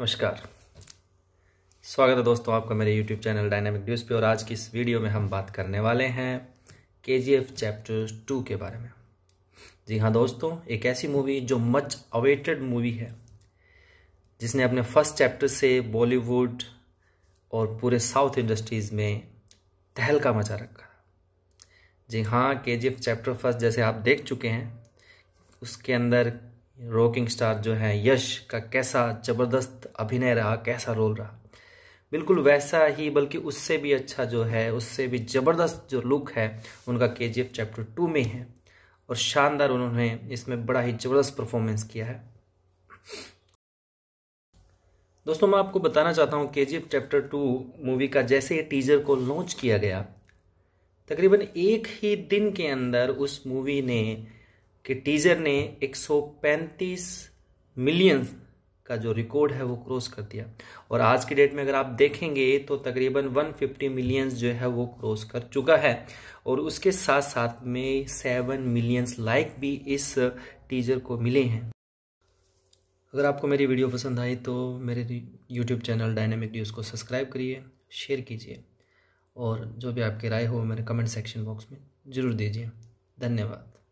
नमस्कार स्वागत है दोस्तों आपका मेरे YouTube चैनल डायनेमिक न्यूज़ पे और आज की इस वीडियो में हम बात करने वाले हैं के चैप्टर टू के बारे में जी हाँ दोस्तों एक ऐसी मूवी जो मच अवेटेड मूवी है जिसने अपने फर्स्ट चैप्टर से बॉलीवुड और पूरे साउथ इंडस्ट्रीज़ में तहलका मचा रखा जी हाँ के जी एफ चैप्टर फर्स्ट जैसे आप देख चुके हैं उसके अंदर रॉकिंग स्टार जो है यश का कैसा ज़बरदस्त अभिनय रहा कैसा रोल रहा बिल्कुल वैसा ही बल्कि उससे भी अच्छा जो है उससे भी ज़बरदस्त जो लुक है उनका के चैप्टर टू में है और शानदार उन्होंने इसमें बड़ा ही ज़बरदस्त परफॉर्मेंस किया है दोस्तों मैं आपको बताना चाहता हूं के चैप्टर टू मूवी का जैसे ही टीजर को लॉन्च किया गया तकरीबन एक ही दिन के अंदर उस मूवी ने कि टीजर ने 135 मिलियन का जो रिकॉर्ड है वो क्रॉस कर दिया और आज की डेट में अगर आप देखेंगे तो तकरीबन 150 मिलियंस जो है वो क्रॉस कर चुका है और उसके साथ साथ में सेवन मिलियंस लाइक भी इस टीजर को मिले हैं अगर आपको मेरी वीडियो पसंद आई तो मेरे यूट्यूब चैनल डायनेमिक न्यूज़ को सब्सक्राइब करिए शेयर कीजिए और जो भी आपकी राय हो मेरे कमेंट सेक्शन बॉक्स में ज़रूर दीजिए धन्यवाद